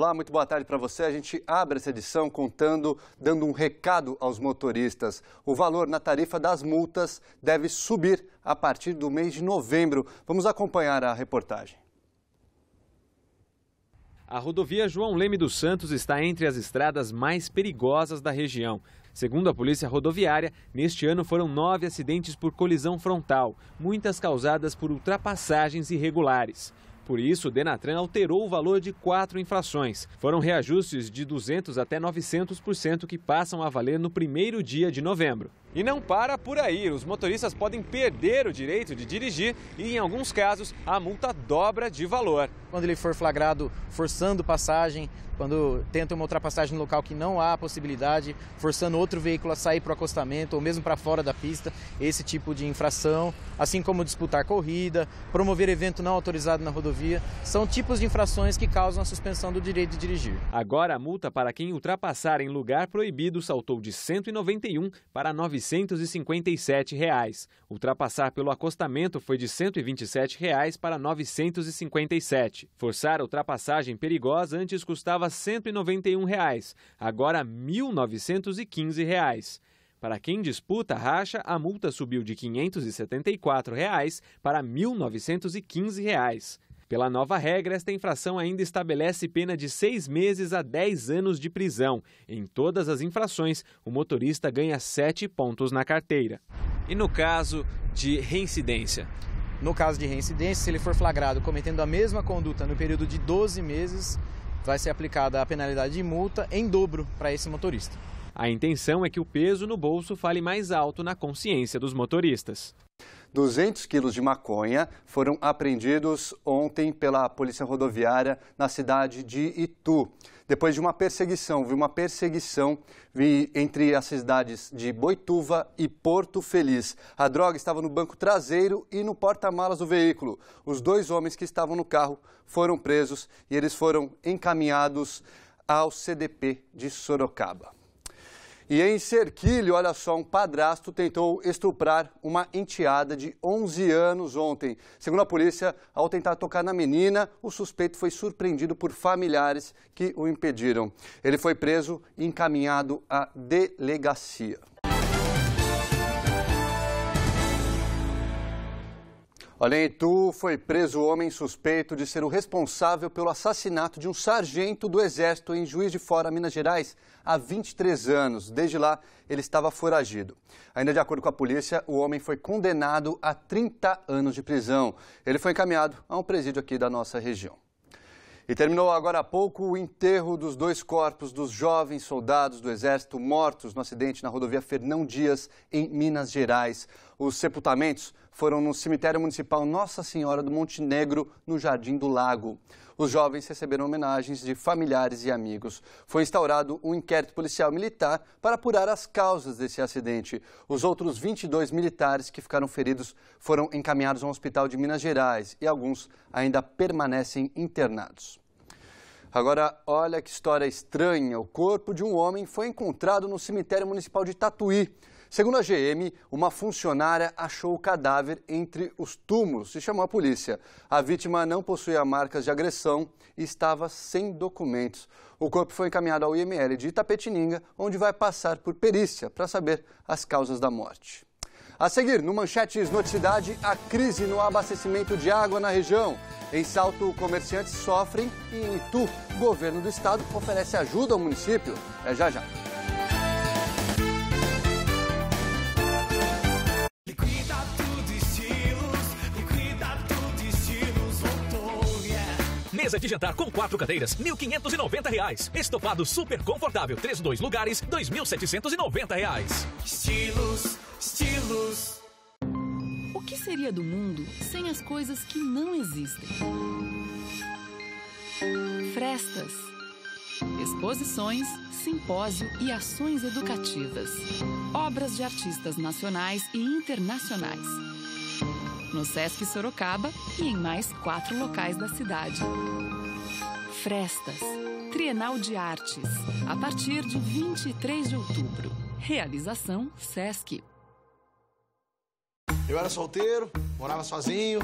Olá, muito boa tarde para você. A gente abre essa edição contando, dando um recado aos motoristas. O valor na tarifa das multas deve subir a partir do mês de novembro. Vamos acompanhar a reportagem. A rodovia João Leme dos Santos está entre as estradas mais perigosas da região. Segundo a Polícia Rodoviária, neste ano foram nove acidentes por colisão frontal, muitas causadas por ultrapassagens irregulares. Por isso, o Denatran alterou o valor de quatro infrações. Foram reajustes de 200 até 900% que passam a valer no primeiro dia de novembro. E não para por aí. Os motoristas podem perder o direito de dirigir e, em alguns casos, a multa dobra de valor. Quando ele for flagrado forçando passagem, quando tenta uma ultrapassagem no local que não há possibilidade, forçando outro veículo a sair para o acostamento ou mesmo para fora da pista, esse tipo de infração, assim como disputar corrida, promover evento não autorizado na rodovia, são tipos de infrações que causam a suspensão do direito de dirigir. Agora, a multa para quem ultrapassar em lugar proibido saltou de 191 para 900. 957 reais. Ultrapassar pelo acostamento foi de 127 reais para 957. Forçar a ultrapassagem perigosa antes custava 191 reais, agora 1.915 reais. Para quem disputa racha, a multa subiu de R$ 574 reais para R$ 1.915. Reais. Pela nova regra, esta infração ainda estabelece pena de seis meses a dez anos de prisão. Em todas as infrações, o motorista ganha sete pontos na carteira. E no caso de reincidência? No caso de reincidência, se ele for flagrado cometendo a mesma conduta no período de 12 meses, vai ser aplicada a penalidade de multa em dobro para esse motorista. A intenção é que o peso no bolso fale mais alto na consciência dos motoristas. 200 quilos de maconha foram apreendidos ontem pela Polícia Rodoviária na cidade de Itu. Depois de uma perseguição, vi uma perseguição entre as cidades de Boituva e Porto Feliz. A droga estava no banco traseiro e no porta-malas do veículo. Os dois homens que estavam no carro foram presos e eles foram encaminhados ao CDP de Sorocaba. E em Serquilho, olha só, um padrasto tentou estuprar uma enteada de 11 anos ontem. Segundo a polícia, ao tentar tocar na menina, o suspeito foi surpreendido por familiares que o impediram. Ele foi preso e encaminhado à delegacia. Olha, em Itu foi preso o homem suspeito de ser o responsável pelo assassinato de um sargento do Exército em Juiz de Fora, Minas Gerais, há 23 anos. Desde lá, ele estava foragido. Ainda de acordo com a polícia, o homem foi condenado a 30 anos de prisão. Ele foi encaminhado a um presídio aqui da nossa região. E terminou agora há pouco o enterro dos dois corpos dos jovens soldados do Exército mortos no acidente na rodovia Fernão Dias, em Minas Gerais. Os sepultamentos foram no cemitério municipal Nossa Senhora do Montenegro, no Jardim do Lago. Os jovens receberam homenagens de familiares e amigos. Foi instaurado um inquérito policial militar para apurar as causas desse acidente. Os outros 22 militares que ficaram feridos foram encaminhados a um hospital de Minas Gerais e alguns ainda permanecem internados. Agora, olha que história estranha. O corpo de um homem foi encontrado no cemitério municipal de Tatuí. Segundo a GM, uma funcionária achou o cadáver entre os túmulos e chamou a polícia. A vítima não possuía marcas de agressão e estava sem documentos. O corpo foi encaminhado ao IML de Itapetininga, onde vai passar por perícia para saber as causas da morte. A seguir, no Manchetes Noticidade, a crise no abastecimento de água na região. Em Salto, comerciantes sofrem e em Itu, o governo do estado oferece ajuda ao município. É já já. Mesa de jantar com quatro cadeiras, R$ 1.590. Estofado super confortável, três dois lugares, R$ 2.790. Estilos, estilos. O que seria do mundo sem as coisas que não existem? Frestas, exposições, simpósio e ações educativas. Obras de artistas nacionais e internacionais no Sesc Sorocaba e em mais quatro locais da cidade. Frestas, Trienal de Artes, a partir de 23 de outubro. Realização Sesc. Eu era solteiro, morava sozinho.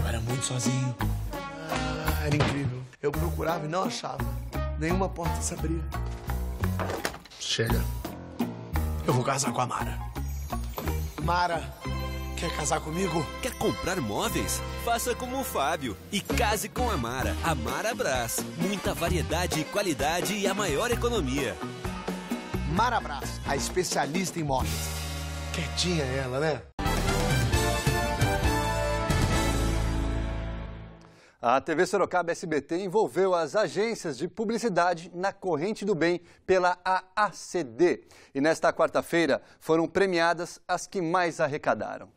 Eu era muito sozinho. Ah, era incrível. Eu procurava e não achava. Nenhuma porta se abria. Chega. Eu vou casar com a Mara. Mara, Quer casar comigo? Quer comprar móveis? Faça como o Fábio e case com a Mara. A Mara Brás. Muita variedade, e qualidade e a maior economia. Mara Brás, a especialista em móveis. Quietinha ela, né? A TV Sorocaba SBT envolveu as agências de publicidade na corrente do bem pela AACD. E nesta quarta-feira foram premiadas as que mais arrecadaram.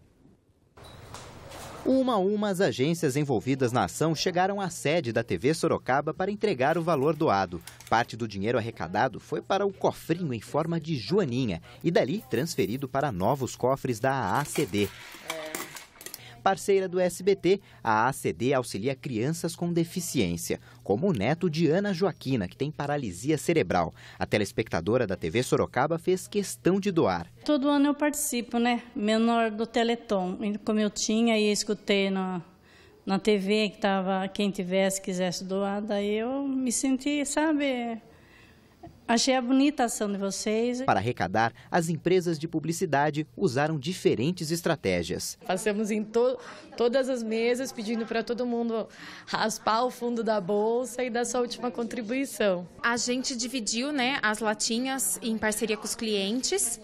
Uma a uma, as agências envolvidas na ação chegaram à sede da TV Sorocaba para entregar o valor doado. Parte do dinheiro arrecadado foi para o cofrinho em forma de joaninha e dali transferido para novos cofres da AACD. Parceira do SBT, a ACD auxilia crianças com deficiência, como o neto de Ana Joaquina, que tem paralisia cerebral. A telespectadora da TV Sorocaba fez questão de doar. Todo ano eu participo, né? Menor do Teleton. Como eu tinha e escutei na, na TV que tava, quem tivesse, quisesse doar, daí eu me senti, sabe, Achei a bonita ação de vocês. Para arrecadar, as empresas de publicidade usaram diferentes estratégias. Passamos em to todas as mesas pedindo para todo mundo raspar o fundo da bolsa e dar sua última contribuição. A gente dividiu né, as latinhas em parceria com os clientes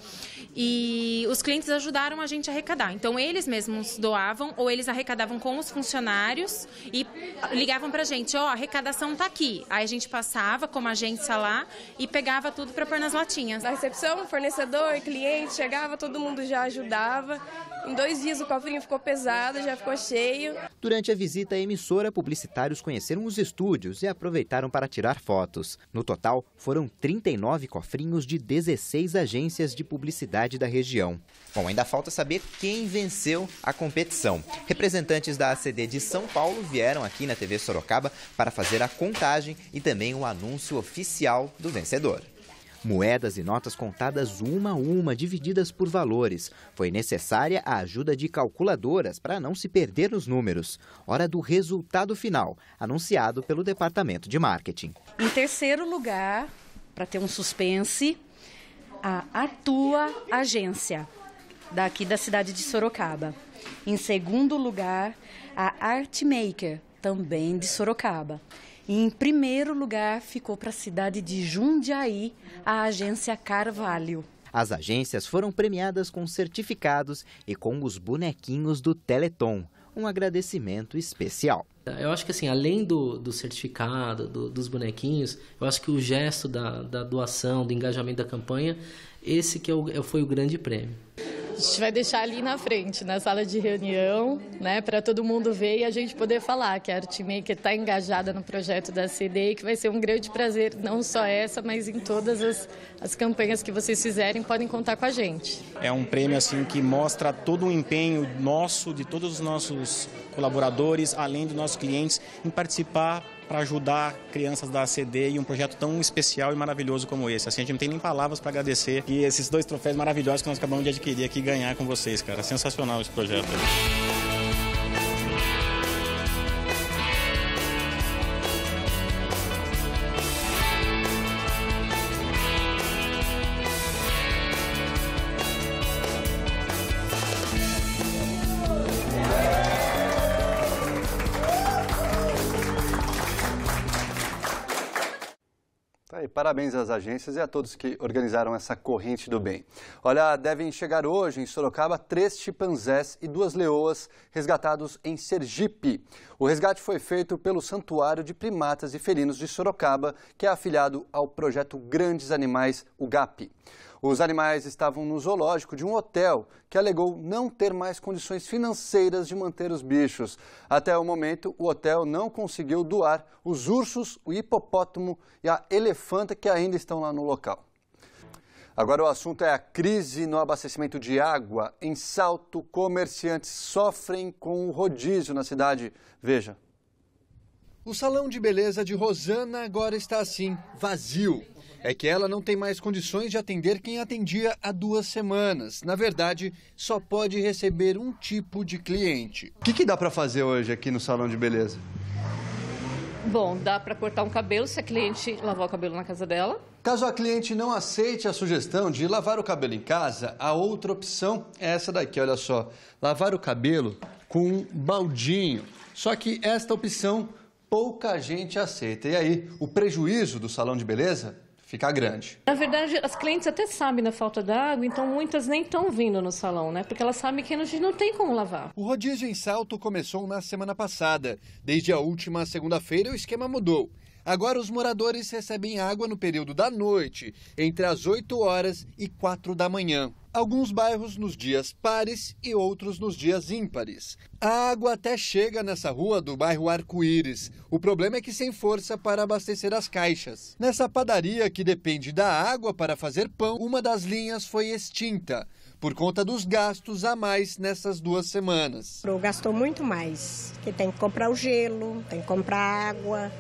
e os clientes ajudaram a gente a arrecadar. Então eles mesmos doavam ou eles arrecadavam com os funcionários e ligavam para a gente, ó, oh, a arrecadação tá aqui. Aí a gente passava como agência lá e pegava tudo para pôr nas latinhas. Na recepção, fornecedor, cliente, chegava, todo mundo já ajudava em dois dias o cofrinho ficou pesado, já ficou cheio. Durante a visita à emissora, publicitários conheceram os estúdios e aproveitaram para tirar fotos. No total, foram 39 cofrinhos de 16 agências de publicidade da região. Bom, ainda falta saber quem venceu a competição. Representantes da ACD de São Paulo vieram aqui na TV Sorocaba para fazer a contagem e também o anúncio oficial do vencedor. Moedas e notas contadas uma a uma, divididas por valores. Foi necessária a ajuda de calculadoras para não se perder nos números. Hora do resultado final, anunciado pelo departamento de marketing. Em terceiro lugar, para ter um suspense, a, Atua agência, daqui da cidade de Sorocaba. Em segundo lugar, a Art Maker, também de Sorocaba. E em primeiro lugar ficou para a cidade de Jundiaí a agência Carvalho. As agências foram premiadas com certificados e com os bonequinhos do Teleton, um agradecimento especial. Eu acho que assim, além do, do certificado, do, dos bonequinhos, eu acho que o gesto da, da doação, do engajamento da campanha, esse que é o, é, foi o grande prêmio. A gente vai deixar ali na frente, na sala de reunião, né, para todo mundo ver e a gente poder falar que a Artmaker está engajada no projeto da CD e que vai ser um grande prazer, não só essa, mas em todas as, as campanhas que vocês fizerem, podem contar com a gente. É um prêmio assim que mostra todo o empenho nosso, de todos os nossos colaboradores, além dos nossos clientes, em participar para ajudar crianças da ACD e um projeto tão especial e maravilhoso como esse. Assim, a gente não tem nem palavras para agradecer e esses dois troféus maravilhosos que nós acabamos de adquirir aqui e ganhar com vocês, cara. Sensacional esse projeto. aí, parabéns às agências e a todos que organizaram essa corrente do bem. Olha, devem chegar hoje em Sorocaba três chimpanzés e duas leoas resgatados em Sergipe. O resgate foi feito pelo Santuário de Primatas e Felinos de Sorocaba, que é afiliado ao projeto Grandes Animais, o GAP. Os animais estavam no zoológico de um hotel que alegou não ter mais condições financeiras de manter os bichos. Até o momento, o hotel não conseguiu doar os ursos, o hipopótamo e a elefanta que ainda estão lá no local. Agora o assunto é a crise no abastecimento de água. Em Salto, comerciantes sofrem com o rodízio na cidade. Veja. O salão de beleza de Rosana agora está assim, vazio é que ela não tem mais condições de atender quem atendia há duas semanas. Na verdade, só pode receber um tipo de cliente. O que, que dá para fazer hoje aqui no salão de beleza? Bom, dá para cortar um cabelo se a cliente lavar o cabelo na casa dela. Caso a cliente não aceite a sugestão de lavar o cabelo em casa, a outra opção é essa daqui, olha só. Lavar o cabelo com um baldinho. Só que esta opção pouca gente aceita. E aí, o prejuízo do salão de beleza ficar grande. Na verdade, as clientes até sabem da falta d'água, então muitas nem estão vindo no salão, né? Porque elas sabem que a gente não tem como lavar. O rodízio em salto começou na semana passada. Desde a última segunda-feira, o esquema mudou. Agora os moradores recebem água no período da noite, entre as 8 horas e 4 da manhã. Alguns bairros nos dias pares e outros nos dias ímpares. A água até chega nessa rua do bairro Arco-Íris. O problema é que sem força para abastecer as caixas. Nessa padaria que depende da água para fazer pão, uma das linhas foi extinta por conta dos gastos a mais nessas duas semanas. Gastou muito mais, que tem que comprar o gelo, tem que comprar água,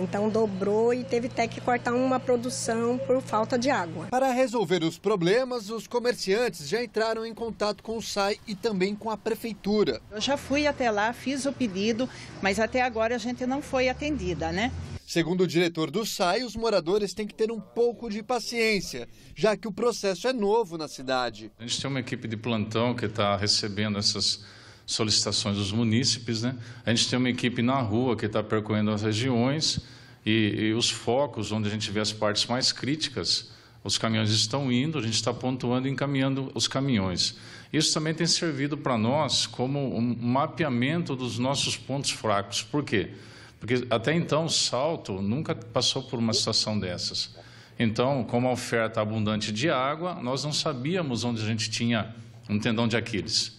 então dobrou e teve até que cortar uma produção por falta de água. Para resolver os problemas, os comerciantes já entraram em contato com o SAI e também com a prefeitura. Eu já fui até lá, fiz o pedido, mas até agora a gente não foi atendida, né? Segundo o diretor do SAI, os moradores têm que ter um pouco de paciência, já que o processo é novo na cidade. A gente tem uma equipe de plantão que está recebendo essas solicitações dos munícipes. Né? A gente tem uma equipe na rua que está percorrendo as regiões e, e, os focos onde a gente vê as partes mais críticas. Os caminhões estão indo, a gente está pontuando e encaminhando os caminhões. Isso também tem servido para nós como um mapeamento dos nossos pontos fracos. Por quê? Porque até então o salto nunca passou por uma situação dessas. Então, como a oferta abundante de água, nós não sabíamos onde a gente tinha um tendão de Aquiles.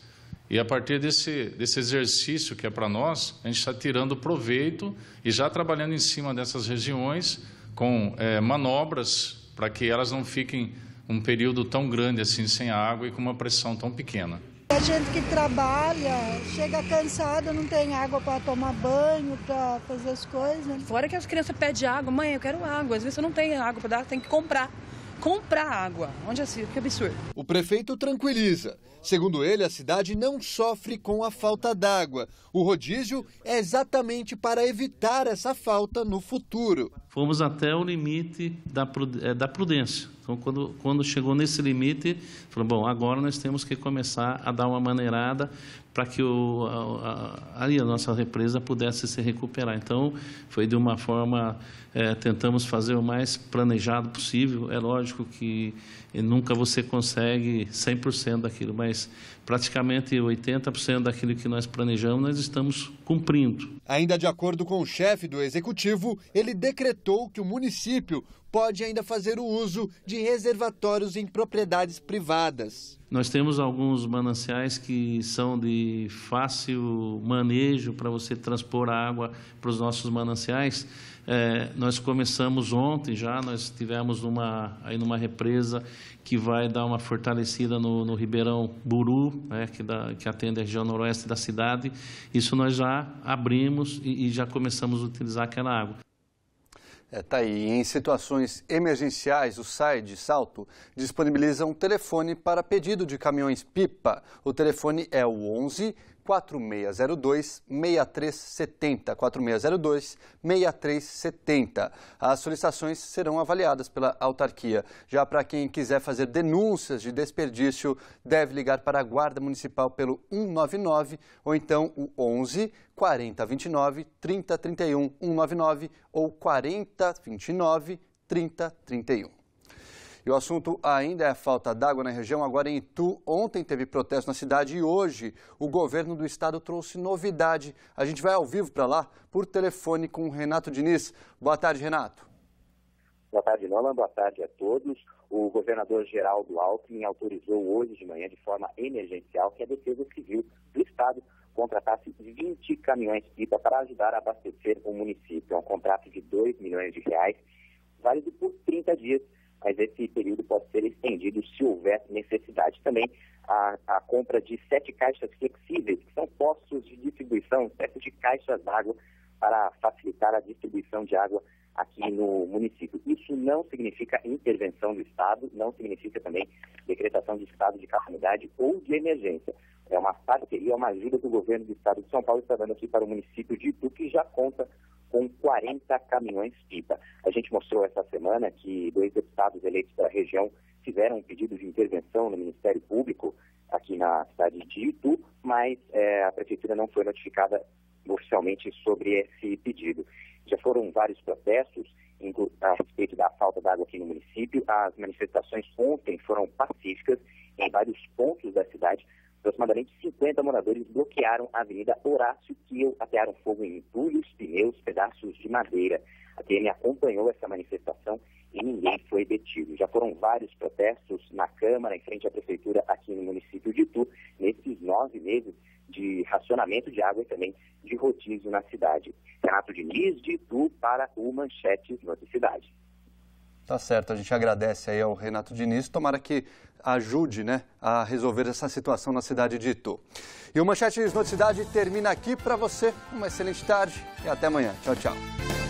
E a partir desse, desse exercício que é para nós, a gente está tirando proveito e já trabalhando em cima dessas regiões com é, manobras para que elas não fiquem um período tão grande assim sem água e com uma pressão tão pequena. A gente que trabalha, chega cansada, não tem água para tomar banho, para fazer as coisas. Fora que as crianças pedem água, mãe, eu quero água. Às vezes eu não tenho água para dar, tem que comprar comprar água. Onde assim? Que absurdo. O prefeito tranquiliza. Segundo ele, a cidade não sofre com a falta d'água. O rodízio é exatamente para evitar essa falta no futuro. Fomos até o limite da, eh, da prudência. Então, quando, quando chegou nesse limite, falou: bom, agora nós temos que começar a dar uma maneirada para que o, a, a, a, nossa represa pudesse se recuperar. Então, foi de uma forma, é, tentamos fazer o mais planejado possível. É lógico que nunca você consegue 100% daquilo, mas praticamente 80% daquilo que nós planejamos, nós estamos cumprindo. Ainda de acordo com o chefe do executivo, ele decretou que o município pode ainda fazer o uso de reservatórios em propriedades privadas. Nós temos alguns mananciais que são de fácil manejo para você transpor a água para os nossos mananciais. É, nós começamos ontem já, nós tivemos uma, aí numa represa que vai dar uma fortalecida no, no Ribeirão Buru, né, que, dá, que, atende a região noroeste da cidade. Isso nós já abrimos e, e já começamos a utilizar aquela água. Está é, tá aí. Em situações emergenciais, o SAI de Salto disponibiliza um telefone para pedido de caminhões pipa. O telefone é o 11 4602 6370. 4602 6370. As solicitações serão avaliadas pela autarquia. Já para quem quiser fazer denúncias de desperdício, deve ligar para a Guarda Municipal pelo 199 ou então o 11 4029 3031 199 ou 4029 3031. E o assunto ainda é a falta d'água na região. Agora em Itu, ontem teve protesto na cidade e hoje o governo do estado trouxe novidade. A gente vai ao vivo para lá por telefone com o Renato Diniz. Boa tarde, Renato. Boa tarde, Lola. Boa tarde a todos. O governador Geraldo Alckmin autorizou hoje de manhã, de forma emergencial, que a Defesa Civil do Estado contratasse 20 caminhões pipa para ajudar a abastecer o município. É um contrato de 2 milhões de reais, válido por 30 dias mas esse período pode ser estendido se houver necessidade. Também a, a compra de sete caixas flexíveis, que são postos de distribuição, sete de caixas d'água, para facilitar a distribuição de água aqui no município. Isso não significa intervenção do Estado, não significa também decretação de estado de calamidade ou de emergência. É uma parceria, é uma ajuda que o governo do Estado de São Paulo está dando aqui para o município de Itu, que já conta com 40 caminhões pipa. A gente mostrou essa semana que dois deputados eleitos da região fizeram um pedido de intervenção no Ministério Público aqui na cidade de Itu, mas é, a prefeitura não foi notificada oficialmente sobre esse pedido. Já foram vários protestos a respeito da falta d'água aqui no município. As manifestações ontem foram pacíficas em vários pontos da cidade, Aproximadamente 50 moradores bloquearam a Avenida Horácio Kiel, atearam fogo em entulhos, pneus, pedaços de madeira. A PM acompanhou essa manifestação e ninguém foi detido. Já foram vários protestos na Câmara, em frente à Prefeitura aqui no município de Itu, nesses nove meses de racionamento de água e também de rotismo na cidade. Renato Diniz de Itu para o Manchete Cidade. Tá certo, a gente agradece aí ao Renato Diniz, tomara que ajude né, a resolver essa situação na cidade de Itu. E o Manchetes Noticidade termina aqui para você. Uma excelente tarde e até amanhã. Tchau, tchau.